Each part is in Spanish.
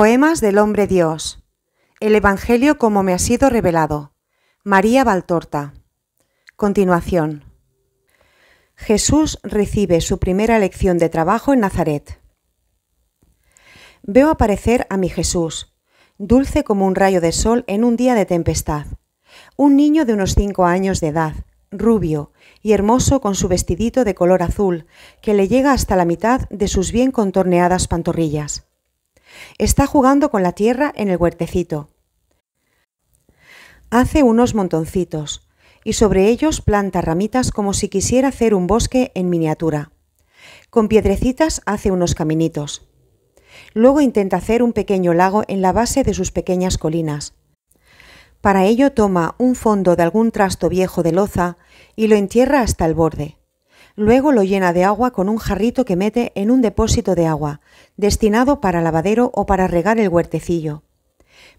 Poemas del Hombre Dios. El Evangelio como me ha sido revelado. María Valtorta. Continuación. Jesús recibe su primera lección de trabajo en Nazaret. Veo aparecer a mi Jesús, dulce como un rayo de sol en un día de tempestad. Un niño de unos cinco años de edad, rubio y hermoso con su vestidito de color azul, que le llega hasta la mitad de sus bien contorneadas pantorrillas Está jugando con la tierra en el huertecito. Hace unos montoncitos y sobre ellos planta ramitas como si quisiera hacer un bosque en miniatura. Con piedrecitas hace unos caminitos. Luego intenta hacer un pequeño lago en la base de sus pequeñas colinas. Para ello toma un fondo de algún trasto viejo de loza y lo entierra hasta el borde. Luego lo llena de agua con un jarrito que mete en un depósito de agua, destinado para lavadero o para regar el huertecillo.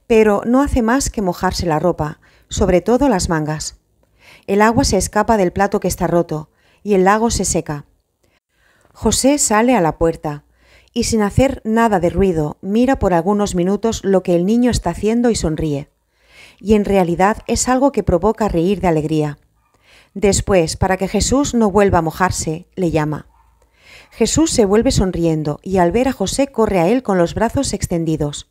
Pero no hace más que mojarse la ropa, sobre todo las mangas. El agua se escapa del plato que está roto, y el lago se seca. José sale a la puerta, y sin hacer nada de ruido, mira por algunos minutos lo que el niño está haciendo y sonríe. Y en realidad es algo que provoca reír de alegría. Después, para que Jesús no vuelva a mojarse, le llama. Jesús se vuelve sonriendo y al ver a José corre a él con los brazos extendidos.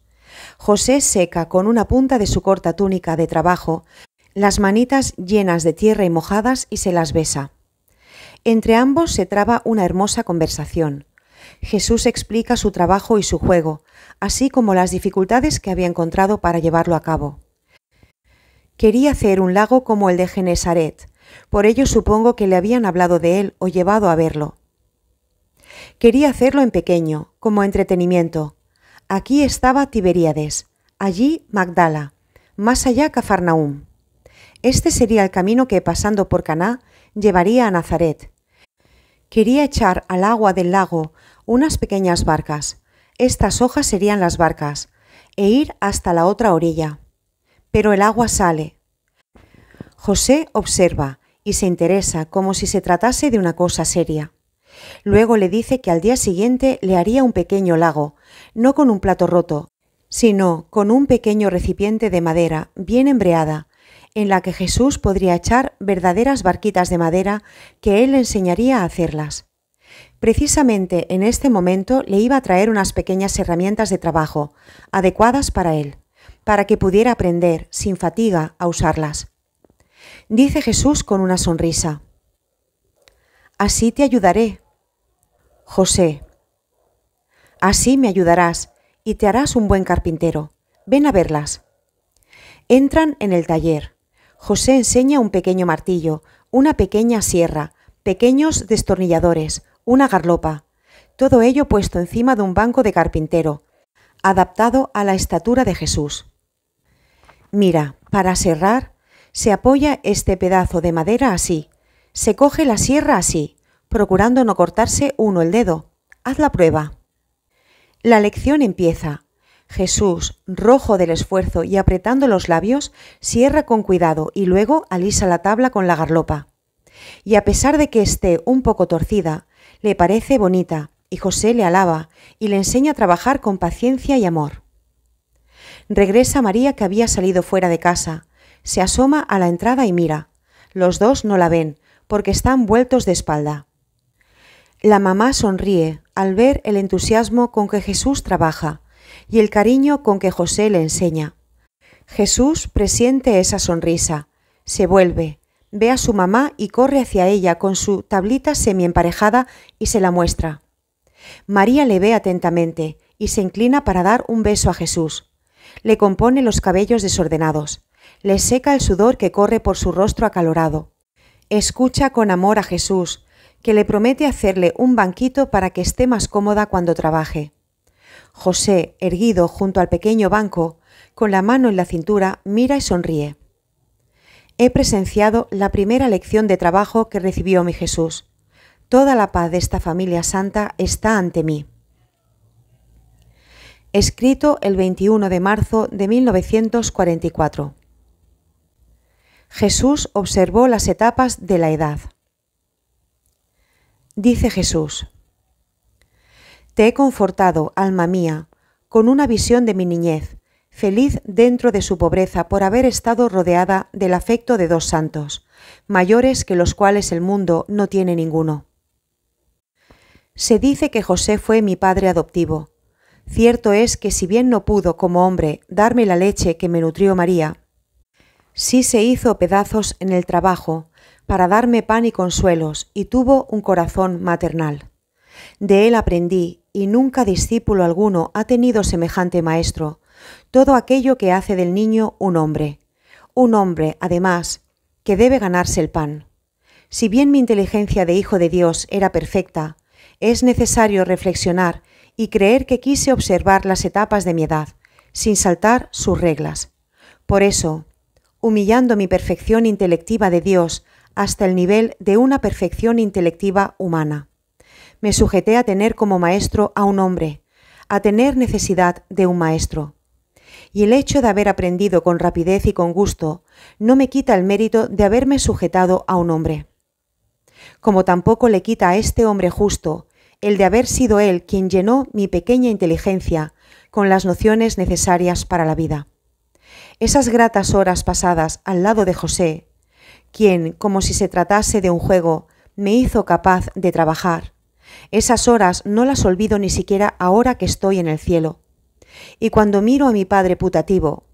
José seca con una punta de su corta túnica de trabajo las manitas llenas de tierra y mojadas y se las besa. Entre ambos se traba una hermosa conversación. Jesús explica su trabajo y su juego, así como las dificultades que había encontrado para llevarlo a cabo. Quería hacer un lago como el de Genesaret, por ello supongo que le habían hablado de él o llevado a verlo. Quería hacerlo en pequeño, como entretenimiento. Aquí estaba Tiberíades, allí Magdala, más allá Cafarnaúm. Este sería el camino que, pasando por Caná, llevaría a Nazaret. Quería echar al agua del lago unas pequeñas barcas. Estas hojas serían las barcas, e ir hasta la otra orilla. Pero el agua sale. José observa, y se interesa como si se tratase de una cosa seria. Luego le dice que al día siguiente le haría un pequeño lago, no con un plato roto, sino con un pequeño recipiente de madera bien embreada, en la que Jesús podría echar verdaderas barquitas de madera que él le enseñaría a hacerlas. Precisamente en este momento le iba a traer unas pequeñas herramientas de trabajo, adecuadas para él, para que pudiera aprender, sin fatiga, a usarlas. Dice Jesús con una sonrisa, Así te ayudaré, José. Así me ayudarás y te harás un buen carpintero. Ven a verlas. Entran en el taller. José enseña un pequeño martillo, una pequeña sierra, pequeños destornilladores, una garlopa, todo ello puesto encima de un banco de carpintero, adaptado a la estatura de Jesús. Mira, para serrar se apoya este pedazo de madera así. Se coge la sierra así, procurando no cortarse uno el dedo. Haz la prueba. La lección empieza. Jesús, rojo del esfuerzo y apretando los labios, cierra con cuidado y luego alisa la tabla con la garlopa. Y a pesar de que esté un poco torcida, le parece bonita, y José le alaba y le enseña a trabajar con paciencia y amor. Regresa María que había salido fuera de casa, se asoma a la entrada y mira. Los dos no la ven, porque están vueltos de espalda. La mamá sonríe al ver el entusiasmo con que Jesús trabaja y el cariño con que José le enseña. Jesús presiente esa sonrisa, se vuelve, ve a su mamá y corre hacia ella con su tablita semiemparejada y se la muestra. María le ve atentamente y se inclina para dar un beso a Jesús. Le compone los cabellos desordenados le seca el sudor que corre por su rostro acalorado. Escucha con amor a Jesús, que le promete hacerle un banquito para que esté más cómoda cuando trabaje. José, erguido junto al pequeño banco, con la mano en la cintura, mira y sonríe. He presenciado la primera lección de trabajo que recibió mi Jesús. Toda la paz de esta familia santa está ante mí. Escrito el 21 de marzo de 1944. Jesús observó las etapas de la edad. Dice Jesús, Te he confortado, alma mía, con una visión de mi niñez, feliz dentro de su pobreza por haber estado rodeada del afecto de dos santos, mayores que los cuales el mundo no tiene ninguno. Se dice que José fue mi padre adoptivo. Cierto es que si bien no pudo, como hombre, darme la leche que me nutrió María, Sí se hizo pedazos en el trabajo, para darme pan y consuelos, y tuvo un corazón maternal. De él aprendí, y nunca discípulo alguno ha tenido semejante maestro, todo aquello que hace del niño un hombre, un hombre, además, que debe ganarse el pan. Si bien mi inteligencia de hijo de Dios era perfecta, es necesario reflexionar y creer que quise observar las etapas de mi edad, sin saltar sus reglas. Por eso, humillando mi perfección intelectiva de Dios hasta el nivel de una perfección intelectiva humana. Me sujeté a tener como maestro a un hombre, a tener necesidad de un maestro. Y el hecho de haber aprendido con rapidez y con gusto no me quita el mérito de haberme sujetado a un hombre. Como tampoco le quita a este hombre justo el de haber sido él quien llenó mi pequeña inteligencia con las nociones necesarias para la vida esas gratas horas pasadas al lado de José, quien, como si se tratase de un juego, me hizo capaz de trabajar. Esas horas no las olvido ni siquiera ahora que estoy en el cielo. Y cuando miro a mi padre putativo,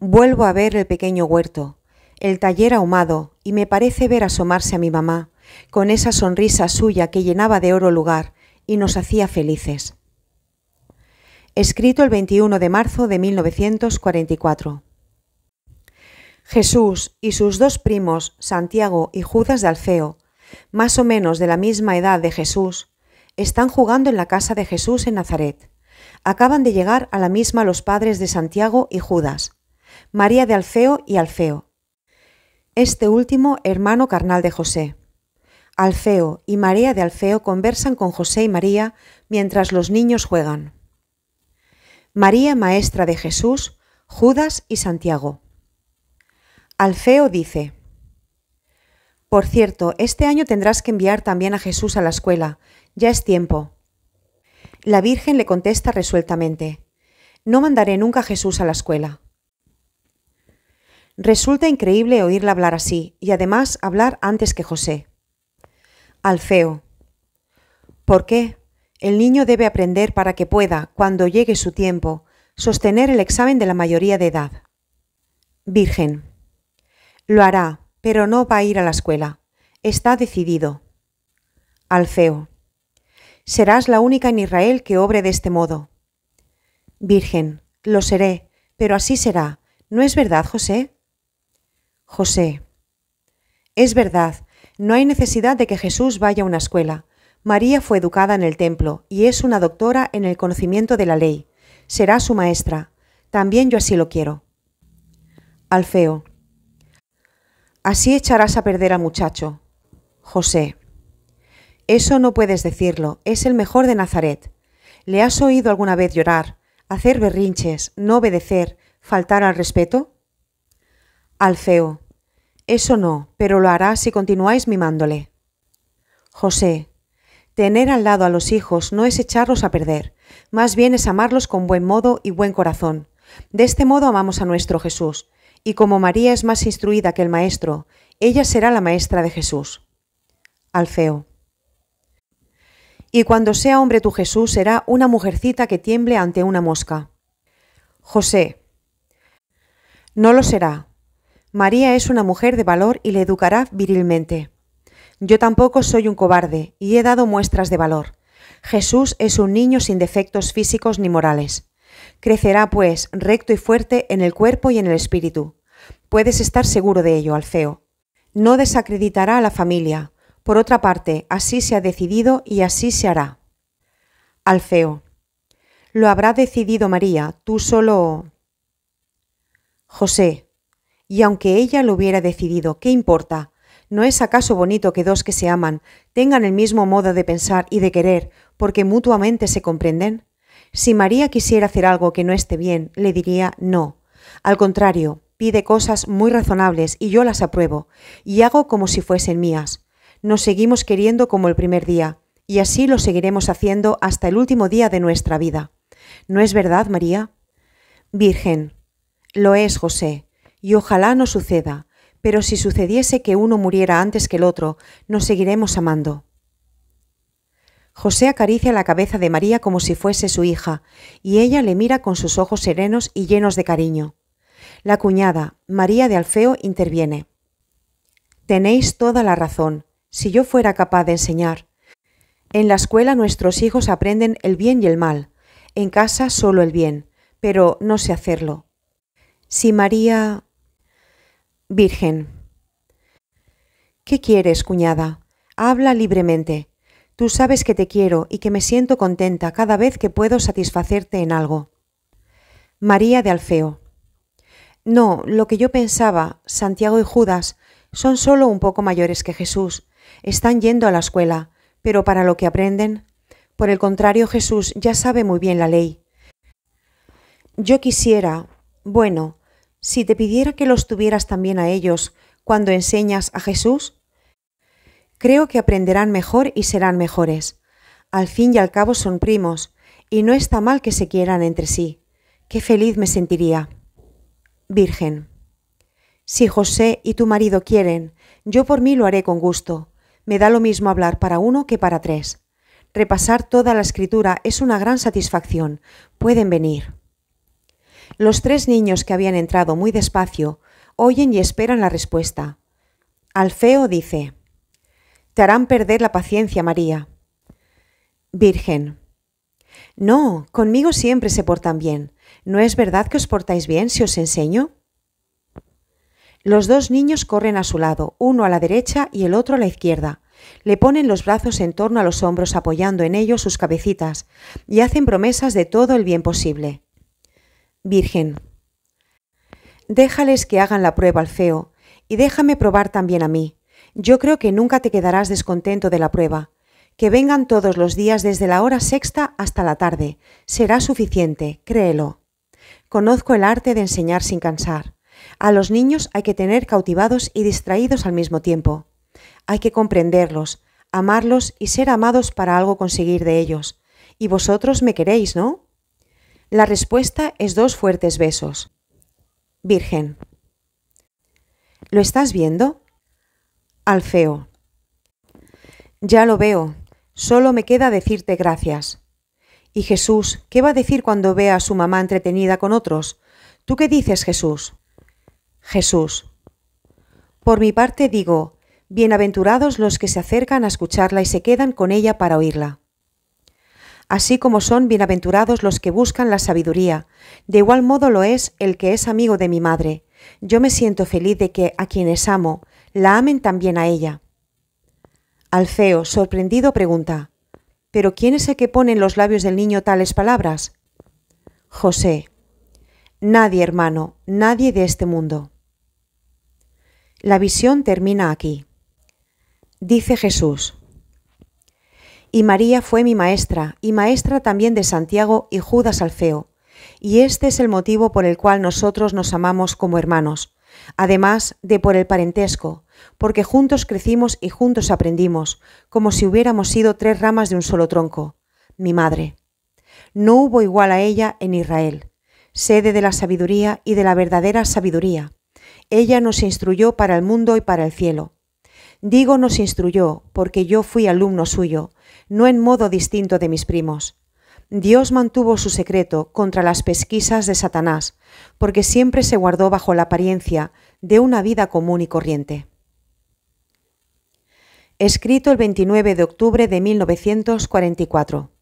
vuelvo a ver el pequeño huerto, el taller ahumado, y me parece ver asomarse a mi mamá, con esa sonrisa suya que llenaba de oro lugar y nos hacía felices escrito el 21 de marzo de 1944. Jesús y sus dos primos, Santiago y Judas de Alfeo, más o menos de la misma edad de Jesús, están jugando en la casa de Jesús en Nazaret. Acaban de llegar a la misma los padres de Santiago y Judas, María de Alfeo y Alfeo. Este último hermano carnal de José. Alfeo y María de Alfeo conversan con José y María mientras los niños juegan. María Maestra de Jesús, Judas y Santiago. Alfeo dice, Por cierto, este año tendrás que enviar también a Jesús a la escuela, ya es tiempo. La Virgen le contesta resueltamente, No mandaré nunca a Jesús a la escuela. Resulta increíble oírla hablar así, y además hablar antes que José. Alfeo, ¿por qué? El niño debe aprender para que pueda, cuando llegue su tiempo, sostener el examen de la mayoría de edad. Virgen. Lo hará, pero no va a ir a la escuela. Está decidido. Alfeo. Serás la única en Israel que obre de este modo. Virgen. Lo seré, pero así será. ¿No es verdad, José? José. Es verdad, no hay necesidad de que Jesús vaya a una escuela. María fue educada en el templo y es una doctora en el conocimiento de la ley. Será su maestra. También yo así lo quiero. Alfeo. Así echarás a perder al muchacho. José. Eso no puedes decirlo, es el mejor de Nazaret. ¿Le has oído alguna vez llorar, hacer berrinches, no obedecer, faltar al respeto? Alfeo. Eso no, pero lo hará si continuáis mimándole. José. Tener al lado a los hijos no es echarlos a perder, más bien es amarlos con buen modo y buen corazón. De este modo amamos a nuestro Jesús, y como María es más instruida que el Maestro, ella será la maestra de Jesús. Alfeo. Y cuando sea hombre tu Jesús será una mujercita que tiemble ante una mosca. José. No lo será. María es una mujer de valor y le educará virilmente. Yo tampoco soy un cobarde y he dado muestras de valor. Jesús es un niño sin defectos físicos ni morales. Crecerá, pues, recto y fuerte en el cuerpo y en el espíritu. Puedes estar seguro de ello, Alfeo. No desacreditará a la familia. Por otra parte, así se ha decidido y así se hará. Alfeo. Lo habrá decidido María, tú solo... José. Y aunque ella lo hubiera decidido, ¿qué importa? ¿No es acaso bonito que dos que se aman tengan el mismo modo de pensar y de querer, porque mutuamente se comprenden? Si María quisiera hacer algo que no esté bien, le diría no. Al contrario, pide cosas muy razonables y yo las apruebo, y hago como si fuesen mías. Nos seguimos queriendo como el primer día, y así lo seguiremos haciendo hasta el último día de nuestra vida. ¿No es verdad, María? Virgen. Lo es, José, y ojalá no suceda, pero si sucediese que uno muriera antes que el otro, nos seguiremos amando. José acaricia la cabeza de María como si fuese su hija, y ella le mira con sus ojos serenos y llenos de cariño. La cuñada, María de Alfeo, interviene. Tenéis toda la razón. Si yo fuera capaz de enseñar. En la escuela nuestros hijos aprenden el bien y el mal, en casa solo el bien, pero no sé hacerlo. Si María... Virgen. ¿Qué quieres, cuñada? Habla libremente. Tú sabes que te quiero y que me siento contenta cada vez que puedo satisfacerte en algo. María de Alfeo. No, lo que yo pensaba, Santiago y Judas son solo un poco mayores que Jesús. Están yendo a la escuela, pero para lo que aprenden. Por el contrario, Jesús ya sabe muy bien la ley. Yo quisiera, bueno, si te pidiera que los tuvieras también a ellos cuando enseñas a Jesús? Creo que aprenderán mejor y serán mejores. Al fin y al cabo son primos, y no está mal que se quieran entre sí. Qué feliz me sentiría. Virgen. Si José y tu marido quieren, yo por mí lo haré con gusto. Me da lo mismo hablar para uno que para tres. Repasar toda la escritura es una gran satisfacción. Pueden venir. Los tres niños que habían entrado muy despacio oyen y esperan la respuesta. Alfeo dice, Te harán perder la paciencia, María. Virgen. No, conmigo siempre se portan bien. ¿No es verdad que os portáis bien si os enseño? Los dos niños corren a su lado, uno a la derecha y el otro a la izquierda. Le ponen los brazos en torno a los hombros apoyando en ellos sus cabecitas y hacen promesas de todo el bien posible. Virgen, déjales que hagan la prueba al feo, y déjame probar también a mí. Yo creo que nunca te quedarás descontento de la prueba. Que vengan todos los días desde la hora sexta hasta la tarde. Será suficiente, créelo. Conozco el arte de enseñar sin cansar. A los niños hay que tener cautivados y distraídos al mismo tiempo. Hay que comprenderlos, amarlos y ser amados para algo conseguir de ellos. Y vosotros me queréis, ¿no? La respuesta es dos fuertes besos. Virgen. ¿Lo estás viendo? Alfeo. Ya lo veo. Solo me queda decirte gracias. ¿Y Jesús qué va a decir cuando vea a su mamá entretenida con otros? ¿Tú qué dices, Jesús? Jesús. Por mi parte digo, bienaventurados los que se acercan a escucharla y se quedan con ella para oírla así como son bienaventurados los que buscan la sabiduría. De igual modo lo es el que es amigo de mi madre. Yo me siento feliz de que a quienes amo la amen también a ella. Alfeo, sorprendido, pregunta, ¿pero quién es el que pone en los labios del niño tales palabras? José, nadie, hermano, nadie de este mundo. La visión termina aquí. Dice Jesús, y María fue mi maestra, y maestra también de Santiago y Judas Alfeo. Y este es el motivo por el cual nosotros nos amamos como hermanos, además de por el parentesco, porque juntos crecimos y juntos aprendimos, como si hubiéramos sido tres ramas de un solo tronco. Mi madre. No hubo igual a ella en Israel, sede de la sabiduría y de la verdadera sabiduría. Ella nos instruyó para el mundo y para el cielo. Digo nos instruyó, porque yo fui alumno suyo, no en modo distinto de mis primos. Dios mantuvo su secreto contra las pesquisas de Satanás, porque siempre se guardó bajo la apariencia de una vida común y corriente. Escrito el 29 de octubre de 1944.